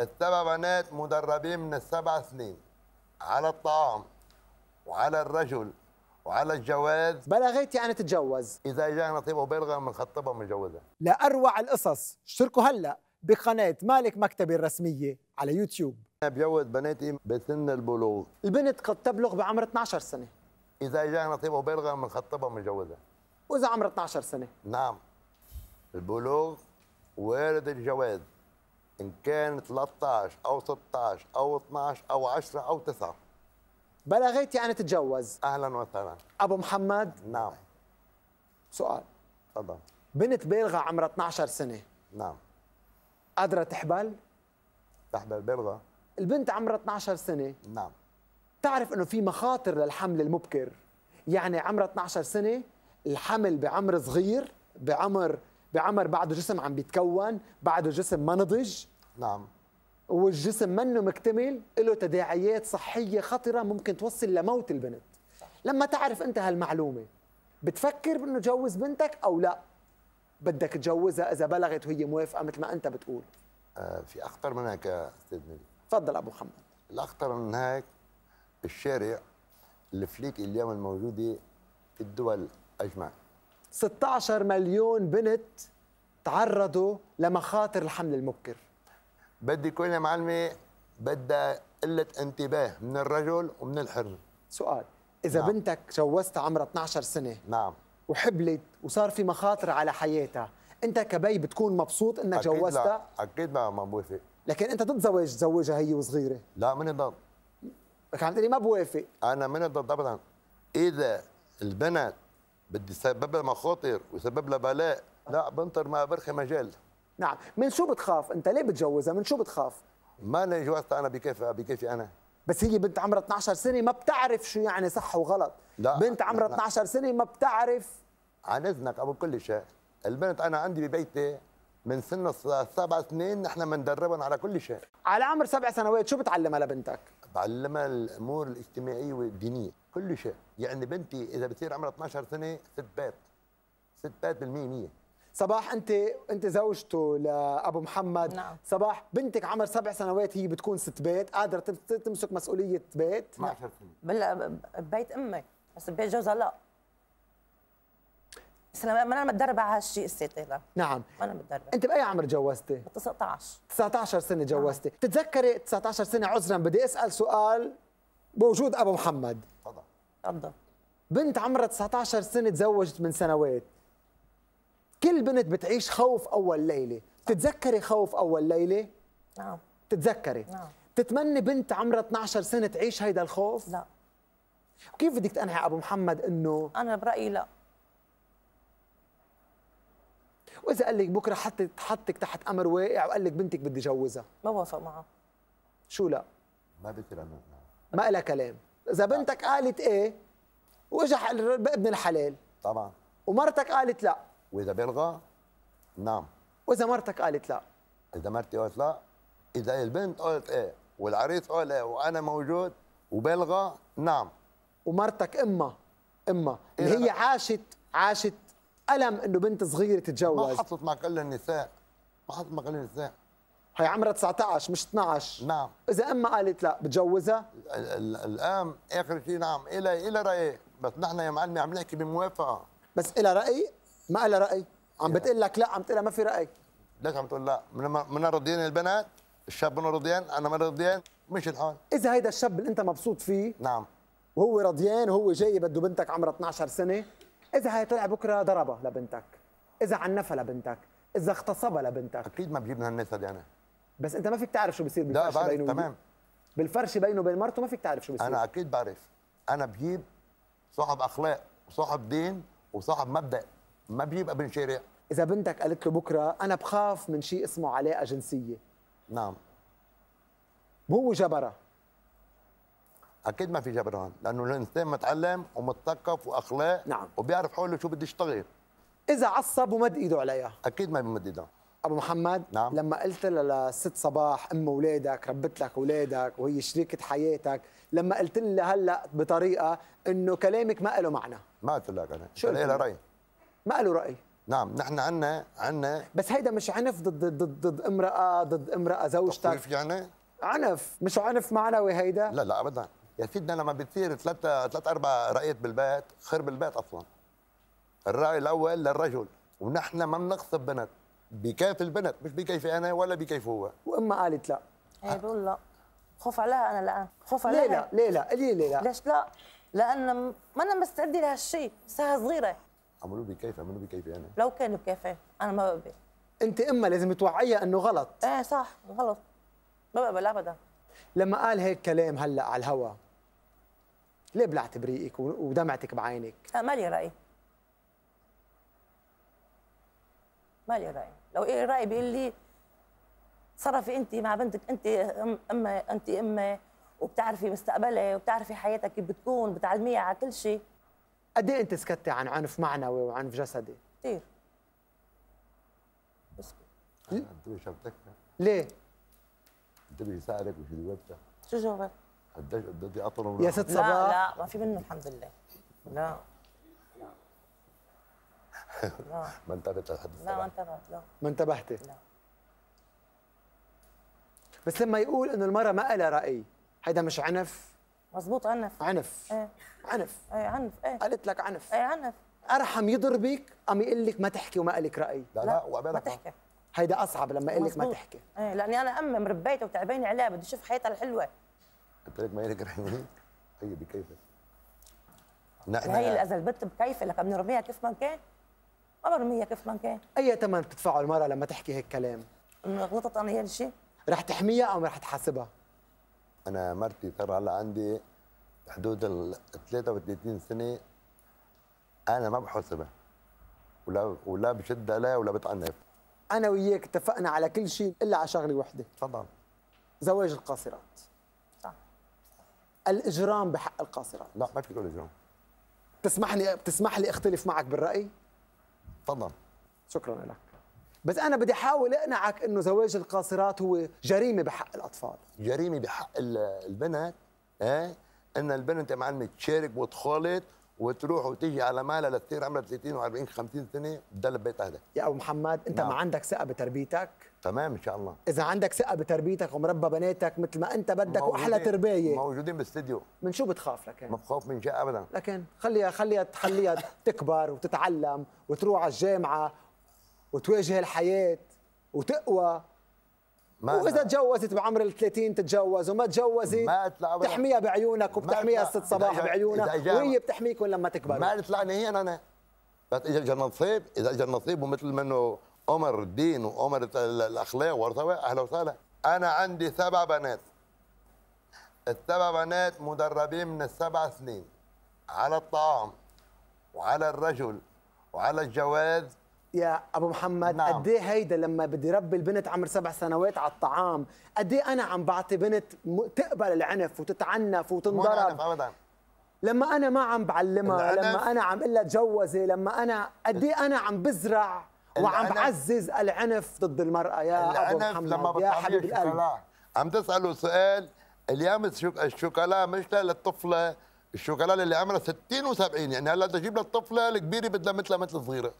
السبع بنات مدربين من السبع سنين على الطعام وعلى الرجل وعلى الجواز بلغت يعني تتجوز اذا جاء نصيبه بلغه بنخطبها ونجوزها لاروع القصص اشتركوا هلا بقناه مالك مكتبي الرسميه على يوتيوب انا بجوز بناتي بسن البلوغ البنت قد تبلغ بعمر 12 سنه اذا جاء نصيبه بلغه بنخطبها ونجوزها واذا عمر 12 سنه نعم البلوغ وارد الجواز ان كان 13 او 16 او 12 او 10 او 9 بلغت يعني تتجوز اهلا وسهلا ابو محمد نعم سؤال تفضل بنت بالغه عمرها 12 سنه نعم قادره تحبل تحبل بالغه البنت عمرها 12 سنه نعم تعرف انه في مخاطر للحمل المبكر يعني عمرها 12 سنه الحمل بعمر صغير بعمر بعمر بعده جسم عم بيتكون بعده جسم ما نضج نعم والجسم منه مكتمل له تداعيات صحية خطرة ممكن توصل لموت البنت لما تعرف أنت هالمعلومة بتفكر بأنه تجوز بنتك أو لا بدك تجوزها إذا بلغت وهي موافقة مثل ما أنت بتقول آه في أخطر من هيك يا أستاذ نبيل تفضل أبو محمد الأخطر من هيك الشارع الفليك اليوم الموجودة في الدول أجمع 16 مليون بنت تعرضوا لمخاطر الحمل المبكر بدي يكون يا معلمي بدها قله انتباه من الرجل ومن الحر سؤال اذا نعم. بنتك جوزتها عمرها 12 سنه نعم وحبلت وصار في مخاطر على حياتها انت كبي بتكون مبسوط انك أكيد جوزتها لا. اكيد ما ما بوافق لكن انت ضد زواج تزوجها هي وصغيره لا من ضد لك عم تقولي ما بوافق انا من ضد ابدا اذا البنت بدي سبب لها مخاطر ويسبب لها بلاء لا بنطر ما برخي مجال نعم من شو بتخاف انت ليه بتجوزها من شو بتخاف ما انا جوزتها انا بكيف بكيفي انا بس هي بنت عمرها 12 سنه ما بتعرف شو يعني صح وغلط لا بنت عمرها 12 نعم. سنه ما بتعرف عن اذنك ابو كل شيء البنت انا عندي ببيتي من سن السبع سنين نحن بندربهم على كل شيء على عمر سبع سنوات شو بتعلمها لبنتك تعلمها الامور الاجتماعيه والدينيه كل شيء يعني بنتي اذا بتصير عمرها 12 سنه ست ست بيت بالمية مية صباح انت انت زوجته لابو محمد نعم. صباح بنتك عمر سبع سنوات هي بتكون ست بيت قادره تمسك مسؤوليه بيت 12 سنه بلا بيت امك بس بيت جوزها لا بس انا ما انا متدربه على هالشيء استاذ هلا نعم انا متدربه انت باي عمر جوزتي 19 19 سنه جوزتي نعم. تتذكري 19 سنه عذرا بدي اسال سؤال بوجود ابو محمد تفضل تفضل بنت عمرها 19 سنه تزوجت من سنوات كل بنت بتعيش خوف اول ليله تتذكري خوف اول ليله نعم تتذكري نعم تتمني بنت عمرها 12 سنه تعيش هيدا الخوف لا كيف بدك تقنعي ابو محمد انه انا برايي لا واذا قال لك بكره حطت حطك تحت امر واقع وقال لك بنتك بدي جوزها ما وافق معه شو لا ما بكره ما لها كلام اذا بنتك قالت ايه واجى ابن الحلال طبعا ومرتك قالت لا واذا بلغى نعم واذا مرتك قالت لا اذا مرتي قالت لا اذا البنت قالت ايه والعريس قال ايه وانا موجود وبلغى نعم ومرتك امها امها اللي هي عاشت عاشت الم انه بنت صغيره تتجوز ما حصلت مع كل النساء ما حصلت مع كل النساء هي عمرها 19 مش 12 نعم اذا امها قالت لا بتجوزها الام اخر شيء نعم الى الى راي بس نحن يا معلمي عم نحكي بموافقه بس الى راي ما الى راي عم بتقول لك لا عم تقول ما في راي ليش عم تقول لا من رضيان البنات الشاب منه رضيان انا ما رضيان مش الحال اذا هيدا الشاب اللي انت مبسوط فيه نعم وهو رضيان وهو جاي بده بنتك عمرها 12 سنه اذا هي طلع بكره ضربها لبنتك اذا عنفها لبنتك اذا اغتصبها لبنتك اكيد ما بجيب من هالنسب دي انا بس انت ما فيك تعرف شو بصير بالفرش بينه تمام بالفرش بينه وبين مرته ما فيك تعرف شو بصير انا اكيد بعرف انا بجيب صاحب اخلاق وصاحب دين وصاحب مبدا ما بجيب ابن شارع اذا بنتك قالت له بكره انا بخاف من شيء اسمه علاقه جنسيه نعم هو جبرها اكيد ما في جبران لانه الانسان متعلم ومتثقف واخلاق نعم وبيعرف حوله شو بده يشتغل اذا عصب ومد ايده عليها اكيد ما بمد ايده ابو محمد نعم. لما قلت لها للست صباح ام اولادك ربت لك اولادك وهي شريكه حياتك لما قلت لها هلا بطريقه انه كلامك ما له معنى ما قلت لك انا شو لها راي ما له راي نعم نحن عنا عنا بس هيدا مش عنف ضد ضد ضد امراه ضد امراه زوجتك كيف يعني عنف مش عنف معنوي هيدا لا لا ابدا يا سيدنا لما بتصير ثلاثة ثلاث أربع رأيات بالبيت خرب البيت أصلا الرأي الأول للرجل ونحن ما بنغصب بنت بكيف البنت مش بكيفي أنا ولا بكيف هو وأما قالت لا هي إيه، بقول لا خوف عليها أنا الآن خوف عليها ليه لا ليه لا ليه لا ليش لا؟ لأن ما أنا مستعدة لهالشيء ساعة صغيرة عملوا بكيفي عملوا بكيفي يعني. أنا لو كان بكيفي أنا ما بقبل أنت إما لازم توعيها إنه غلط إيه صح غلط ما بقبل أبدا لما قال هيك كلام هلا على الهوا ليه بلعت بريقك ودمعتك بعينك؟ لا مالي رأي مالي رأي لو إيه رأي بيقول لي تصرفي أنت مع بنتك أنت أم أنت أمي وبتعرفي مستقبلها وبتعرفي حياتها كيف بتكون بتعلميها على كل شيء قد ايه انت سكتتي عن عنف معنوي وعنف جسدي؟ كثير اسكت دبي شبتك ليه؟ دبي سألك وشو جاوبتها شو جاوبتها؟ قديش إيه؟ بدي اطلب يا ست صباح لا لا ما في منه الحمد لله لا ما انتبهت لحد لا ما انتبهت لا ما انتبهتي لا بس لما يقول انه المراه ما لها راي هيدا مش عنف مزبوط عنف عنف ايه عنف ايه عنف ايه قالت لك عنف ايه عنف ارحم يضربك ام يقول لك ما تحكي وما لك راي لا لا, لا ما تحكي هيدا اصعب لما يقول لك ما تحكي ايه لاني انا امي مربيتها وتعبانه عليها بدي اشوف حياتها الحلوه قلت لك ما هي جرعيوني هي نحن هي الازل بنت بكيف لك بنرميها كيف ما كان ما برميها كيف ما كان اي ثمن بتدفعه المراه لما تحكي هيك كلام غلطت انا هي الشيء رح تحميها او رح تحاسبها انا مرتي صار هلا عندي حدود ال 33 سنه انا ما بحاسبها ولا ولا بشد عليها ولا بتعنف انا وياك اتفقنا على كل شيء الا على شغله وحده تفضل زواج القاصرات صح الاجرام بحق القاصرات لا ما فيك تقول اجرام بتسمح لي بتسمح لي اختلف معك بالراي تفضل شكرا لك بس انا بدي احاول اقنعك انه زواج القاصرات هو جريمه بحق الاطفال جريمه بحق البنات ايه ان البنت يا معلم تشارك وتخالط وتروح وتيجي على مالها لتصير عمرها 30 و40 50 سنه بتضل ببيت اهلك يا ابو محمد انت نعم. ما عندك ثقه بتربيتك تمام ان شاء الله اذا عندك ثقه بتربيتك ومربى بناتك مثل ما انت بدك واحلى تربيه موجودين بالاستديو من شو بتخاف لكن ما بخاف من شيء ابدا لكن خليها خليها تخليها تكبر وتتعلم وتروح على الجامعه وتواجه الحياه وتقوى واذا تجوزت بعمر ال 30 تتجوز وما تجوزت ما تحميها بعيونك وبتحميها الست صباح بعيونك وهي بتحميكم لما تكبروا ما طلعني هي انا بس اذا اجى النصيب اذا اجى النصيب ومثل منه عمر الدين وعمر الاخلاق ورثوا اهلا وسهلا انا عندي سبع بنات السبع بنات مدربين من السبع سنين على الطعام وعلى الرجل وعلى الجواز يا ابو محمد نعم. قد ايه هيدا لما بدي ربي البنت عمر سبع سنوات على الطعام قد ايه انا عم بعطي بنت تقبل العنف وتتعنف وتنضرب ابدا لما انا ما عم بعلمها لما انا عم قلها تجوزي لما انا قد ايه انا عم بزرع وعم بعزز العنف ضد المراه يا ابو محمد لما يا حبيب القلب عم تساله سؤال اليوم الشوكولا مش للطفله الشوكولا اللي عمرها 60 و70 يعني هلا تجيب للطفله الكبيره بدها مثلها مثل صغيره